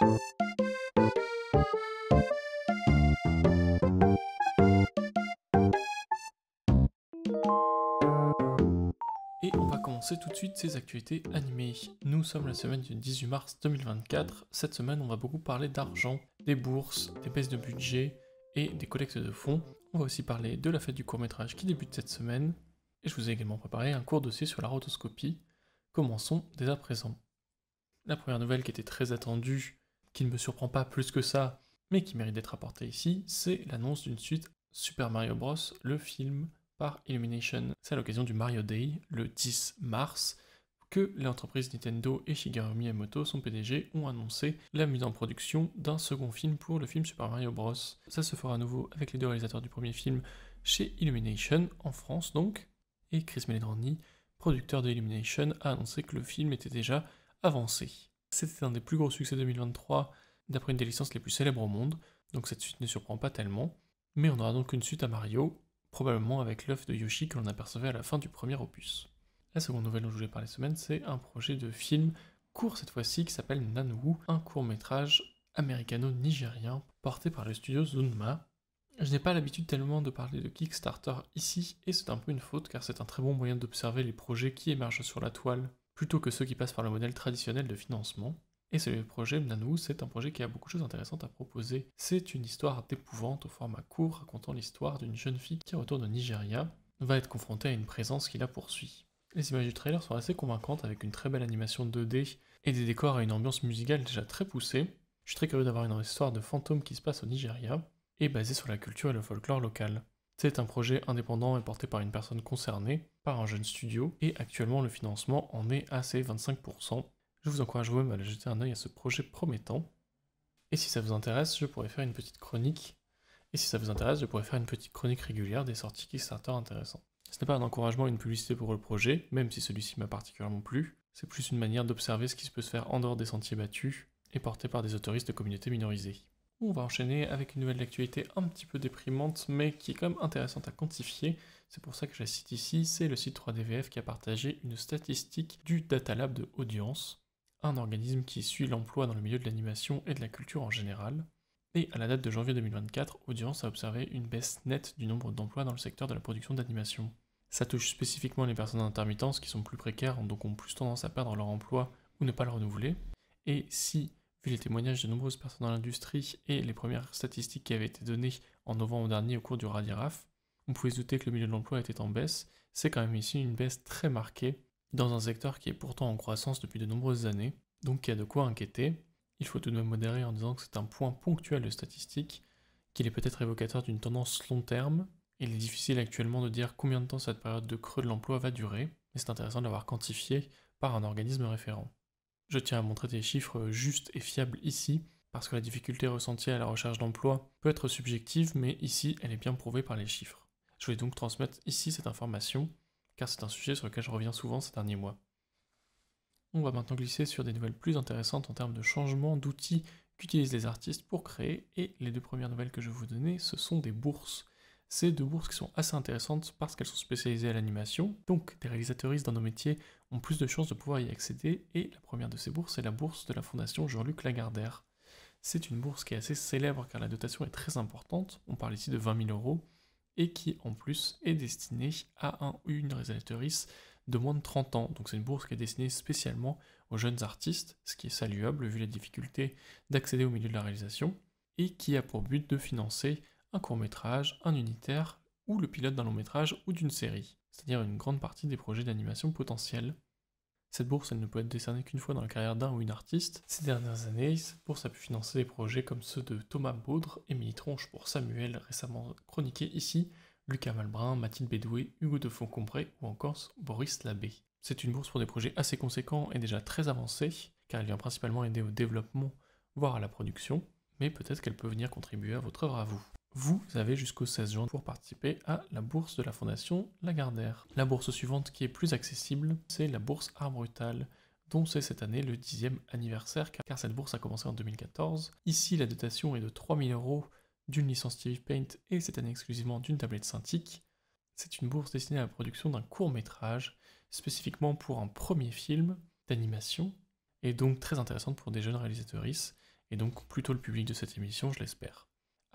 Et on va commencer tout de suite ces actualités animées. Nous sommes la semaine du 18 mars 2024. Cette semaine, on va beaucoup parler d'argent, des bourses, des baisses de budget et des collectes de fonds. On va aussi parler de la fête du court métrage qui débute cette semaine. Et je vous ai également préparé un court dossier sur la rotoscopie. Commençons dès à présent. La première nouvelle qui était très attendue qui ne me surprend pas plus que ça, mais qui mérite d'être rapporté ici, c'est l'annonce d'une suite Super Mario Bros, le film par Illumination. C'est à l'occasion du Mario Day, le 10 mars, que l'entreprise Nintendo et Shigeru Miyamoto, son PDG, ont annoncé la mise en production d'un second film pour le film Super Mario Bros. Ça se fera à nouveau avec les deux réalisateurs du premier film chez Illumination, en France donc, et Chris Meledrandi, producteur de Illumination, a annoncé que le film était déjà avancé. C'était un des plus gros succès 2023 d'après une des licences les plus célèbres au monde, donc cette suite ne surprend pas tellement. Mais on aura donc une suite à Mario, probablement avec l'œuf de Yoshi que l'on apercevait à la fin du premier opus. La seconde nouvelle dont je voulais parler semaine, c'est un projet de film court cette fois-ci qui s'appelle Nanwu, un court métrage américano-nigérien porté par le studio Zunma. Je n'ai pas l'habitude tellement de parler de Kickstarter ici, et c'est un peu une faute car c'est un très bon moyen d'observer les projets qui émergent sur la toile plutôt que ceux qui passent par le modèle traditionnel de financement. Et ce projet Nanou, c'est un projet qui a beaucoup de choses intéressantes à proposer. C'est une histoire d'épouvante au format court racontant l'histoire d'une jeune fille qui retourne au Nigeria, va être confrontée à une présence qui la poursuit. Les images du trailer sont assez convaincantes avec une très belle animation 2D et des décors à une ambiance musicale déjà très poussée. Je suis très curieux d'avoir une histoire de fantôme qui se passe au Nigeria et basée sur la culture et le folklore local. C'est un projet indépendant et porté par une personne concernée, par un jeune studio, et actuellement le financement en est à 25%. Je vous encourage vous-même à jeter un œil à ce projet promettant. Et si ça vous intéresse, je pourrais faire une petite chronique. Et si ça vous intéresse, je pourrais faire une petite chronique régulière des sorties Kickstarter intéressantes. Ce n'est pas un encouragement, une publicité pour le projet, même si celui-ci m'a particulièrement plu. C'est plus une manière d'observer ce qui se peut se faire en dehors des sentiers battus et porté par des autoristes de communautés minorisées. On va enchaîner avec une nouvelle d'actualité un petit peu déprimante, mais qui est quand même intéressante à quantifier. C'est pour ça que je la cite ici. C'est le site 3DVF qui a partagé une statistique du Data Lab de Audience, un organisme qui suit l'emploi dans le milieu de l'animation et de la culture en général. Et à la date de janvier 2024, Audience a observé une baisse nette du nombre d'emplois dans le secteur de la production d'animation. Ça touche spécifiquement les personnes intermittence qui sont plus précaires, donc ont plus tendance à perdre leur emploi ou ne pas le renouveler. Et si les témoignages de nombreuses personnes dans l'industrie et les premières statistiques qui avaient été données en novembre dernier au cours du Radiraf, on pouvait se douter que le milieu de l'emploi était en baisse. C'est quand même ici une baisse très marquée dans un secteur qui est pourtant en croissance depuis de nombreuses années, donc il y a de quoi inquiéter. Il faut tout de même modérer en disant que c'est un point ponctuel de statistiques, qu'il est peut-être évocateur d'une tendance long terme. Il est difficile actuellement de dire combien de temps cette période de creux de l'emploi va durer, mais c'est intéressant de l'avoir quantifié par un organisme référent. Je tiens à montrer des chiffres justes et fiables ici, parce que la difficulté ressentie à la recherche d'emploi peut être subjective, mais ici elle est bien prouvée par les chiffres. Je vais donc transmettre ici cette information, car c'est un sujet sur lequel je reviens souvent ces derniers mois. On va maintenant glisser sur des nouvelles plus intéressantes en termes de changement d'outils qu'utilisent les artistes pour créer, et les deux premières nouvelles que je vais vous donner, ce sont des bourses. C'est deux bourses qui sont assez intéressantes parce qu'elles sont spécialisées à l'animation. Donc des réalisateuristes dans nos métiers ont plus de chances de pouvoir y accéder. Et la première de ces bourses est la bourse de la Fondation Jean-Luc Lagardère. C'est une bourse qui est assez célèbre car la dotation est très importante. On parle ici de 20 000 euros et qui en plus est destinée à un ou une réalisatrice de moins de 30 ans. Donc c'est une bourse qui est destinée spécialement aux jeunes artistes, ce qui est saluable vu la difficulté d'accéder au milieu de la réalisation, et qui a pour but de financer un court métrage, un unitaire ou le pilote d'un long métrage ou d'une série, c'est-à-dire une grande partie des projets d'animation potentiels. Cette bourse, elle ne peut être décernée qu'une fois dans la carrière d'un ou une artiste. Ces dernières années, cette bourse a pu financer des projets comme ceux de Thomas Baudre, Émilie Tronche pour Samuel, récemment chroniqué ici, Lucas Malbrun, Mathilde Bédoué, Hugo de Foncombré, ou encore Boris Labbé. C'est une bourse pour des projets assez conséquents et déjà très avancés, car elle vient principalement aider au développement, voire à la production, mais peut-être qu'elle peut venir contribuer à votre œuvre à vous. Vous avez jusqu'au 16 juin pour participer à la bourse de la Fondation Lagardère. La bourse suivante qui est plus accessible, c'est la bourse Art Brutal, dont c'est cette année le 10e anniversaire, car cette bourse a commencé en 2014. Ici, la dotation est de 3000 euros d'une licence TV Paint et cette année exclusivement d'une tablette Cintiq. C'est une bourse destinée à la production d'un court métrage, spécifiquement pour un premier film d'animation, et donc très intéressante pour des jeunes réalisatrices, et donc plutôt le public de cette émission, je l'espère.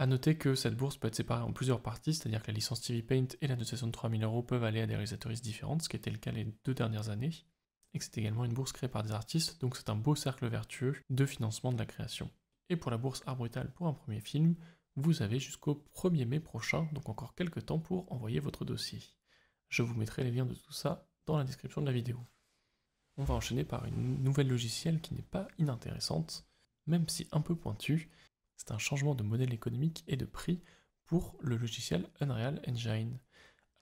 A noter que cette bourse peut être séparée en plusieurs parties, c'est-à-dire que la licence TV Paint et la dotation de 3000 euros peuvent aller à des réalisatrices différentes, ce qui était le cas les deux dernières années, et que c'est également une bourse créée par des artistes, donc c'est un beau cercle vertueux de financement de la création. Et pour la bourse Art pour un premier film, vous avez jusqu'au 1er mai prochain, donc encore quelques temps pour envoyer votre dossier. Je vous mettrai les liens de tout ça dans la description de la vidéo. On va enchaîner par une nouvelle logicielle qui n'est pas inintéressante, même si un peu pointue, c'est un changement de modèle économique et de prix pour le logiciel Unreal Engine.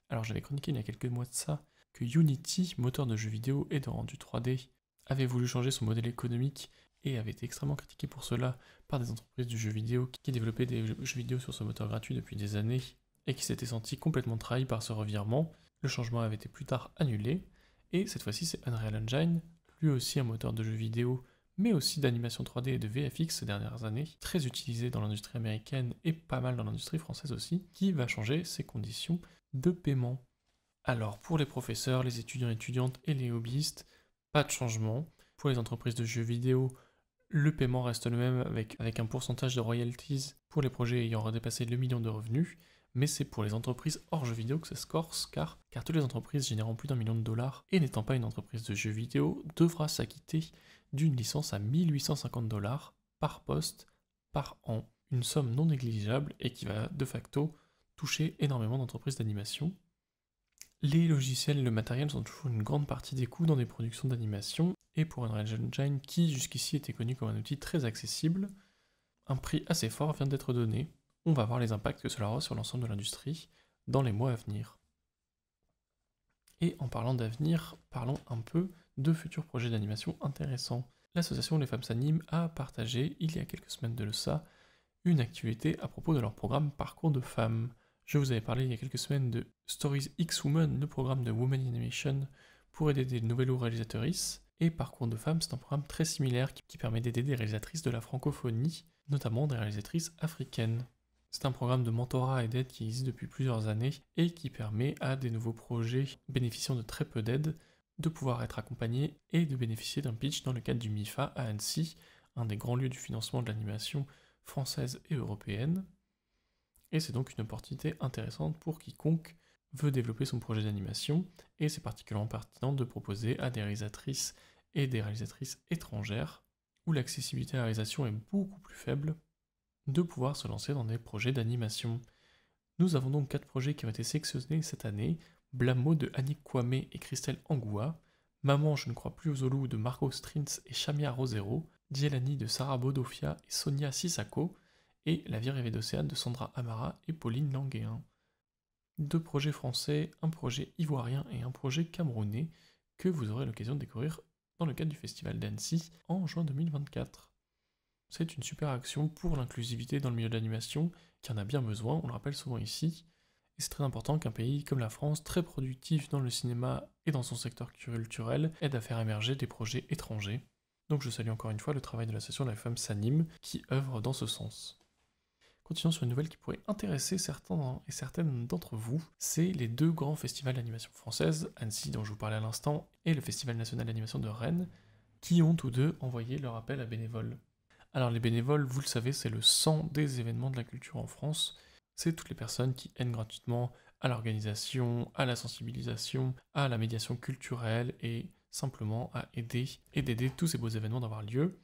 Alors j'avais chroniqué il y a quelques mois de ça que Unity, moteur de jeux vidéo et de rendu 3D, avait voulu changer son modèle économique et avait été extrêmement critiqué pour cela par des entreprises du jeu vidéo qui développaient des jeux vidéo sur ce moteur gratuit depuis des années et qui s'étaient sentis complètement trahis par ce revirement. Le changement avait été plus tard annulé et cette fois-ci c'est Unreal Engine, lui aussi un moteur de jeux vidéo mais aussi d'animation 3D et de VFX ces dernières années, très utilisé dans l'industrie américaine et pas mal dans l'industrie française aussi, qui va changer ses conditions de paiement. Alors pour les professeurs, les étudiants et étudiantes et les hobbyistes, pas de changement. Pour les entreprises de jeux vidéo, le paiement reste le même avec, avec un pourcentage de royalties pour les projets ayant dépassé le million de revenus mais c'est pour les entreprises hors jeux vidéo que ça se corse, car, car toutes les entreprises générant plus d'un million de dollars et n'étant pas une entreprise de jeux vidéo devra s'acquitter d'une licence à 1850 dollars par poste par an, une somme non négligeable et qui va de facto toucher énormément d'entreprises d'animation. Les logiciels et le matériel sont toujours une grande partie des coûts dans des productions d'animation, et pour Unreal Engine qui jusqu'ici était connu comme un outil très accessible, un prix assez fort vient d'être donné, on va voir les impacts que cela aura sur l'ensemble de l'industrie dans les mois à venir. Et en parlant d'avenir, parlons un peu de futurs projets d'animation intéressants. L'association Les Femmes s'animent a partagé, il y a quelques semaines de ça, une activité à propos de leur programme Parcours de femmes. Je vous avais parlé il y a quelques semaines de Stories X Women, le programme de Women Animation pour aider des nouvelles réalisatrices. Et Parcours de femmes, c'est un programme très similaire qui permet d'aider des réalisatrices de la francophonie, notamment des réalisatrices africaines. C'est un programme de mentorat et d'aide qui existe depuis plusieurs années et qui permet à des nouveaux projets bénéficiant de très peu d'aide de pouvoir être accompagnés et de bénéficier d'un pitch dans le cadre du MIFA à Annecy, un des grands lieux du financement de l'animation française et européenne. Et c'est donc une opportunité intéressante pour quiconque veut développer son projet d'animation, et c'est particulièrement pertinent de proposer à des réalisatrices et des réalisatrices étrangères, où l'accessibilité à la réalisation est beaucoup plus faible de pouvoir se lancer dans des projets d'animation. Nous avons donc quatre projets qui ont été sélectionnés cette année Blamo de Annie Kwame et Christelle Angoua, Maman je ne crois plus aux loups de Marco Strintz et Shamia Rosero, Dielani de Sarah Bodofia et Sonia Sissako, et La vie rêvée d'océane de Sandra Amara et Pauline Languéen. Deux projets français, un projet ivoirien et un projet camerounais que vous aurez l'occasion de découvrir dans le cadre du Festival d'Annecy en juin 2024. C'est une super action pour l'inclusivité dans le milieu de l'animation, qui en a bien besoin, on le rappelle souvent ici. Et c'est très important qu'un pays comme la France, très productif dans le cinéma et dans son secteur culturel, aide à faire émerger des projets étrangers. Donc je salue encore une fois le travail de l'association La Femme s'anime, qui œuvre dans ce sens. Continuons sur une nouvelle qui pourrait intéresser certains et certaines d'entre vous, c'est les deux grands festivals d'animation française, Annecy dont je vous parlais à l'instant, et le Festival national d'animation de Rennes, qui ont tous deux envoyé leur appel à bénévoles. Alors les bénévoles, vous le savez, c'est le sang des événements de la culture en France. C'est toutes les personnes qui aident gratuitement à l'organisation, à la sensibilisation, à la médiation culturelle et simplement à aider et d'aider tous ces beaux événements d'avoir lieu.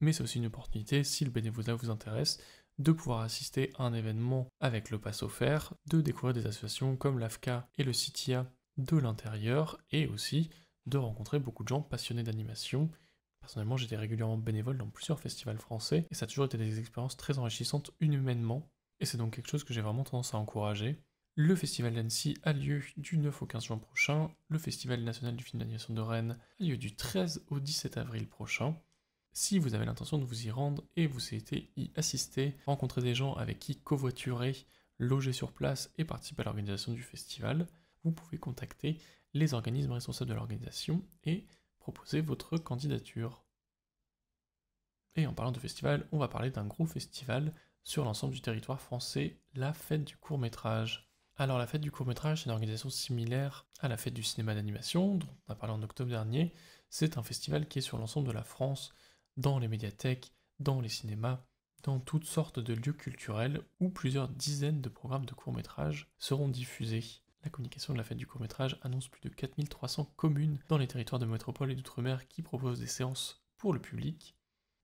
Mais c'est aussi une opportunité, si le bénévolat vous intéresse, de pouvoir assister à un événement avec le pass offert, de découvrir des associations comme l'AFCA et le CITIA de l'intérieur et aussi de rencontrer beaucoup de gens passionnés d'animation Personnellement, j'étais régulièrement bénévole dans plusieurs festivals français et ça a toujours été des expériences très enrichissantes humainement et c'est donc quelque chose que j'ai vraiment tendance à encourager. Le festival d'Annecy a lieu du 9 au 15 juin prochain, le festival national du film d'animation de Rennes a lieu du 13 au 17 avril prochain. Si vous avez l'intention de vous y rendre et vous souhaitez y assister, rencontrer des gens avec qui covoiturer, loger sur place et participer à l'organisation du festival, vous pouvez contacter les organismes responsables de l'organisation et proposer votre candidature. Et en parlant de festival, on va parler d'un gros festival sur l'ensemble du territoire français, la fête du court métrage. Alors la fête du court métrage, c'est une organisation similaire à la fête du cinéma d'animation dont on a parlé en octobre dernier. C'est un festival qui est sur l'ensemble de la France, dans les médiathèques, dans les cinémas, dans toutes sortes de lieux culturels où plusieurs dizaines de programmes de court métrage seront diffusés. La communication de la fête du court métrage annonce plus de 4300 communes dans les territoires de métropole et d'outre-mer qui proposent des séances pour le public.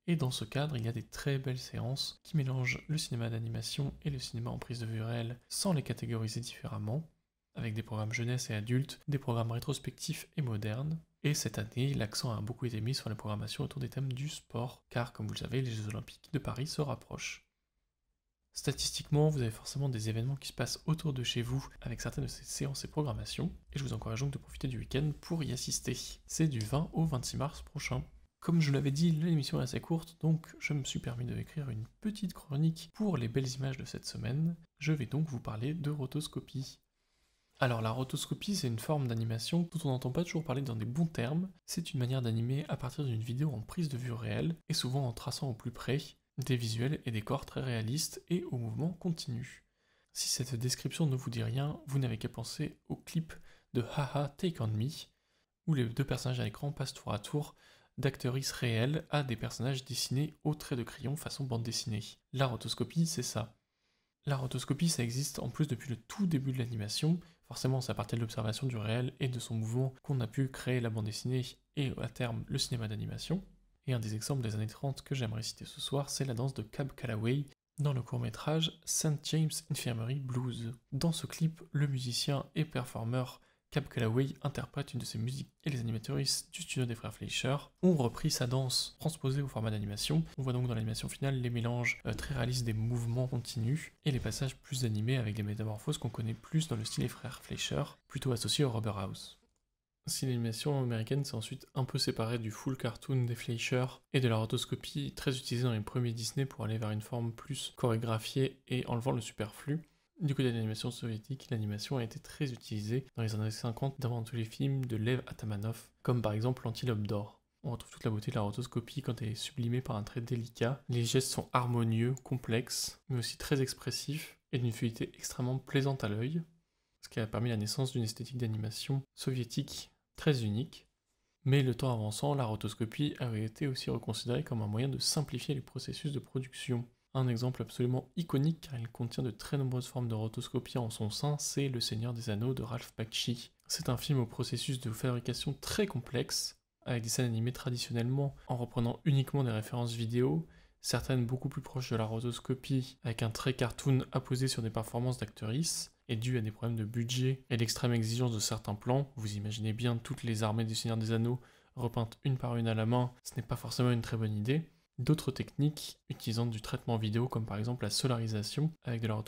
Et dans ce cadre, il y a des très belles séances qui mélangent le cinéma d'animation et le cinéma en prise de vue réelle sans les catégoriser différemment, avec des programmes jeunesse et adultes, des programmes rétrospectifs et modernes. Et cette année, l'accent a beaucoup été mis sur la programmation autour des thèmes du sport, car comme vous le savez, les Jeux Olympiques de Paris se rapprochent. Statistiquement, vous avez forcément des événements qui se passent autour de chez vous avec certaines de ces séances et programmations, et je vous encourage donc de profiter du week-end pour y assister. C'est du 20 au 26 mars prochain. Comme je l'avais dit, l'émission est assez courte, donc je me suis permis de écrire une petite chronique pour les belles images de cette semaine. Je vais donc vous parler de rotoscopie. Alors la rotoscopie, c'est une forme d'animation dont on n'entend pas toujours parler dans des bons termes. C'est une manière d'animer à partir d'une vidéo en prise de vue réelle, et souvent en traçant au plus près, des visuels et des corps très réalistes et au mouvement continu. Si cette description ne vous dit rien, vous n'avez qu'à penser au clip de Haha Take On Me, où les deux personnages à l'écran passent tour à tour d'actrices réelles à des personnages dessinés au trait de crayon façon bande dessinée. La rotoscopie, c'est ça. La rotoscopie, ça existe en plus depuis le tout début de l'animation. Forcément, ça partait de l'observation du réel et de son mouvement qu'on a pu créer la bande dessinée et à terme le cinéma d'animation. Et un des exemples des années 30 que j'aimerais citer ce soir, c'est la danse de Cab Calloway dans le court-métrage St. James Infirmary Blues. Dans ce clip, le musicien et performeur Cab Calloway interprète une de ses musiques et les animatrices du studio des frères Fleischer ont repris sa danse transposée au format d'animation. On voit donc dans l'animation finale les mélanges euh, très réalistes des mouvements continus et les passages plus animés avec des métamorphoses qu'on connaît plus dans le style des frères Fleischer, plutôt associés au Rubber House. Si l'animation américaine s'est ensuite un peu séparée du full cartoon des Fleischer et de la rotoscopie très utilisée dans les premiers Disney pour aller vers une forme plus chorégraphiée et enlevant le superflu, du côté de l'animation soviétique, l'animation a été très utilisée dans les années 50 d'avant tous les films de Lev Atamanov, comme par exemple L'Antilope d'Or. On retrouve toute la beauté de la rotoscopie quand elle est sublimée par un trait délicat. Les gestes sont harmonieux, complexes, mais aussi très expressifs et d'une fluidité extrêmement plaisante à l'œil, ce qui a permis la naissance d'une esthétique d'animation soviétique très unique, mais le temps avançant, la rotoscopie avait été aussi reconsidérée comme un moyen de simplifier les processus de production. Un exemple absolument iconique car il contient de très nombreuses formes de rotoscopie en son sein, c'est Le Seigneur des Anneaux de Ralph Bakshi. C'est un film au processus de fabrication très complexe, avec des scènes animées traditionnellement en reprenant uniquement des références vidéo, certaines beaucoup plus proches de la rotoscopie, avec un trait cartoon apposé sur des performances d'actrices, est due à des problèmes de budget et l'extrême exigence de certains plans. Vous imaginez bien toutes les armées du Seigneur des Anneaux repeintes une par une à la main, ce n'est pas forcément une très bonne idée. D'autres techniques utilisant du traitement vidéo, comme par exemple la solarisation, avec de la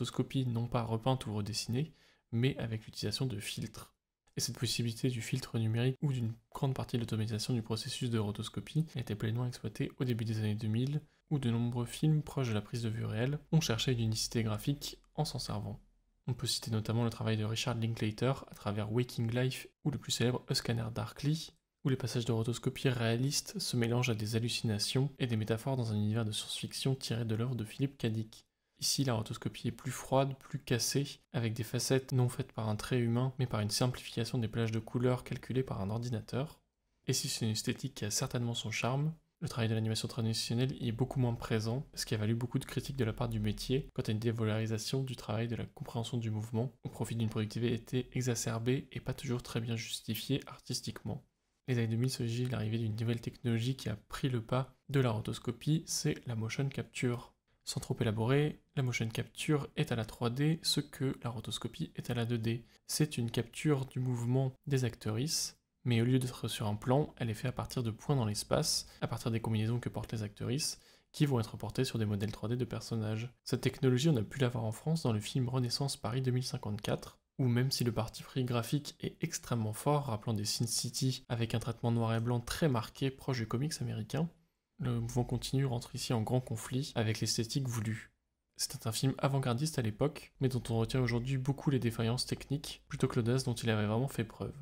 non pas repeinte ou redessinée, mais avec l'utilisation de filtres. Et cette possibilité du filtre numérique ou d'une grande partie de l'automatisation du processus de rotoscopie était pleinement exploitée au début des années 2000, où de nombreux films proches de la prise de vue réelle ont cherché une unicité graphique en s'en servant. On peut citer notamment le travail de Richard Linklater à travers Waking Life ou le plus célèbre A Scanner Darkly, où les passages de rotoscopie réalistes se mélangent à des hallucinations et des métaphores dans un univers de science-fiction tiré de l'œuvre de Philippe Dick. Ici, la rotoscopie est plus froide, plus cassée, avec des facettes non faites par un trait humain, mais par une simplification des plages de couleurs calculées par un ordinateur. Et si c'est une esthétique qui a certainement son charme, le travail de l'animation traditionnelle y est beaucoup moins présent, ce qui a valu beaucoup de critiques de la part du métier quant à une dévolarisation du travail de la compréhension du mouvement au profit d'une productivité exacerbée et pas toujours très bien justifiée artistiquement. Les années 2000 se de l'arrivée d'une nouvelle technologie qui a pris le pas de la rotoscopie, c'est la motion capture. Sans trop élaborer, la motion capture est à la 3D ce que la rotoscopie est à la 2D. C'est une capture du mouvement des actrices mais au lieu d'être sur un plan, elle est faite à partir de points dans l'espace, à partir des combinaisons que portent les actrices, qui vont être portées sur des modèles 3D de personnages. Cette technologie, on a pu l'avoir en France dans le film Renaissance Paris 2054, où même si le parti pris graphique est extrêmement fort, rappelant des Sin City avec un traitement noir et blanc très marqué proche du comics américain, le mouvement continu rentre ici en grand conflit avec l'esthétique voulue. C'était un film avant-gardiste à l'époque, mais dont on retient aujourd'hui beaucoup les défaillances techniques plutôt que l'audace dont il avait vraiment fait preuve.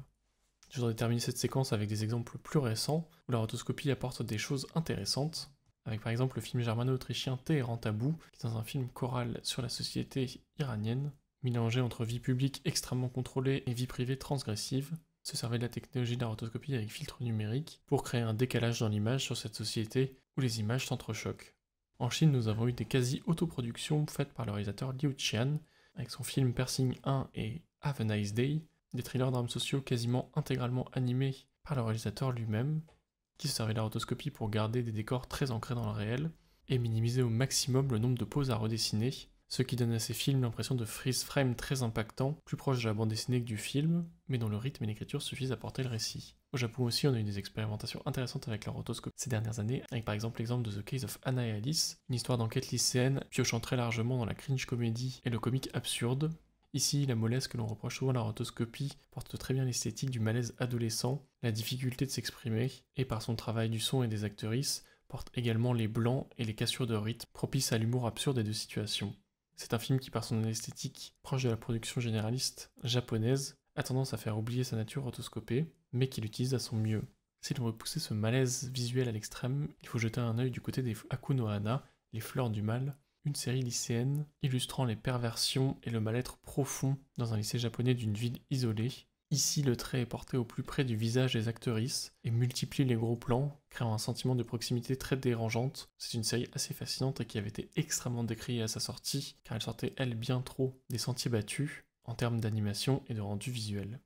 Je voudrais terminer cette séquence avec des exemples plus récents où la rotoscopie apporte des choses intéressantes, avec par exemple le film germano-autrichien Téhéran Tabou, qui est un film choral sur la société iranienne, mélangé entre vie publique extrêmement contrôlée et vie privée transgressive, se servait de la technologie de la rotoscopie avec filtre numérique pour créer un décalage dans l'image sur cette société où les images s'entrechoquent. En Chine, nous avons eu des quasi-autoproductions faites par le réalisateur Liu Qian avec son film Persing 1 et Have a Nice Day, des thrillers d'armes sociaux quasiment intégralement animés par le réalisateur lui-même, qui se servait de la rotoscopie pour garder des décors très ancrés dans le réel et minimiser au maximum le nombre de poses à redessiner, ce qui donne à ces films l'impression de freeze frame très impactant, plus proche de la bande dessinée que du film, mais dont le rythme et l'écriture suffisent à porter le récit. Au Japon aussi, on a eu des expérimentations intéressantes avec la rotoscopie ces dernières années, avec par exemple l'exemple de The Case of Anna et Alice, une histoire d'enquête lycéenne piochant très largement dans la cringe comédie et le comique absurde, Ici, la mollesse que l'on reproche souvent à la rotoscopie porte très bien l'esthétique du malaise adolescent, la difficulté de s'exprimer, et par son travail du son et des actrices, porte également les blancs et les cassures de rythme, propices à l'humour absurde des deux situations. C'est un film qui, par son esthétique proche de la production généraliste japonaise, a tendance à faire oublier sa nature rotoscopée, mais qu'il utilise à son mieux. Si l'on veut pousser ce malaise visuel à l'extrême, il faut jeter un œil du côté des Hakunohana, les fleurs du mal, une série lycéenne illustrant les perversions et le mal-être profond dans un lycée japonais d'une ville isolée. Ici, le trait est porté au plus près du visage des actrices et multiplie les gros plans, créant un sentiment de proximité très dérangeante. C'est une série assez fascinante et qui avait été extrêmement décriée à sa sortie, car elle sortait, elle, bien trop des sentiers battus en termes d'animation et de rendu visuel.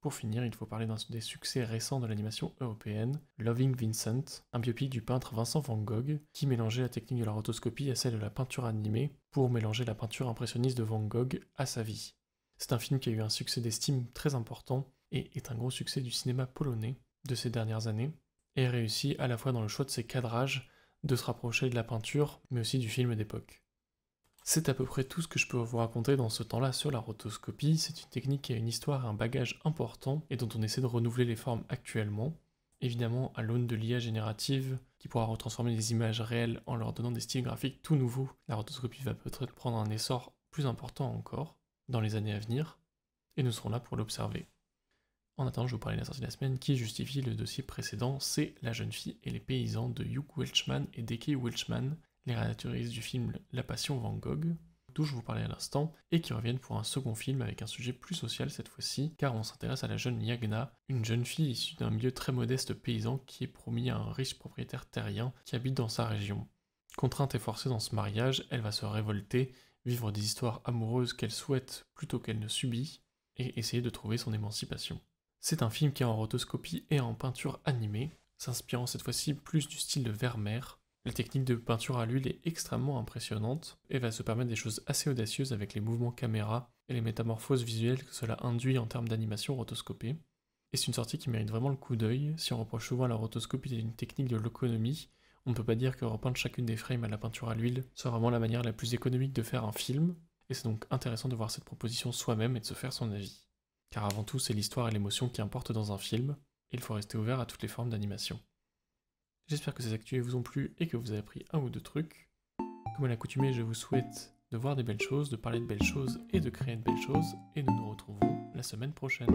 Pour finir, il faut parler d'un des succès récents de l'animation européenne, Loving Vincent, un biopic du peintre Vincent van Gogh, qui mélangeait la technique de la rotoscopie à celle de la peinture animée pour mélanger la peinture impressionniste de Van Gogh à sa vie. C'est un film qui a eu un succès d'estime très important et est un gros succès du cinéma polonais de ces dernières années, et réussit à la fois dans le choix de ses cadrages, de se rapprocher de la peinture, mais aussi du film d'époque. C'est à peu près tout ce que je peux vous raconter dans ce temps-là sur la rotoscopie. C'est une technique qui a une histoire et un bagage important et dont on essaie de renouveler les formes actuellement. Évidemment, à l'aune de l'IA générative qui pourra retransformer les images réelles en leur donnant des styles graphiques tout nouveaux, la rotoscopie va peut-être prendre un essor plus important encore dans les années à venir et nous serons là pour l'observer. En attendant, je vous parlais de la sortie de la semaine qui justifie le dossier précédent c'est La jeune fille et les paysans de Hugh Welchman et Deke Welchman les du film La Passion Van Gogh, d'où je vous parlais à l'instant, et qui reviennent pour un second film avec un sujet plus social cette fois-ci, car on s'intéresse à la jeune Yagna, une jeune fille issue d'un milieu très modeste paysan qui est promis à un riche propriétaire terrien qui habite dans sa région. Contrainte et forcée dans ce mariage, elle va se révolter, vivre des histoires amoureuses qu'elle souhaite plutôt qu'elle ne subit, et essayer de trouver son émancipation. C'est un film qui est en rotoscopie et en peinture animée, s'inspirant cette fois-ci plus du style de Vermeer, la technique de peinture à l'huile est extrêmement impressionnante et va se permettre des choses assez audacieuses avec les mouvements caméra et les métamorphoses visuelles que cela induit en termes d'animation rotoscopée. Et c'est une sortie qui mérite vraiment le coup d'œil. Si on reproche souvent à la rotoscopie d'une technique de l'économie, on ne peut pas dire que repeindre chacune des frames à la peinture à l'huile soit vraiment la manière la plus économique de faire un film, et c'est donc intéressant de voir cette proposition soi-même et de se faire son avis. Car avant tout, c'est l'histoire et l'émotion qui importent dans un film, il faut rester ouvert à toutes les formes d'animation. J'espère que ces actus vous ont plu et que vous avez appris un ou deux trucs. Comme à l'accoutumée, je vous souhaite de voir des belles choses, de parler de belles choses et de créer de belles choses. Et nous nous retrouvons la semaine prochaine.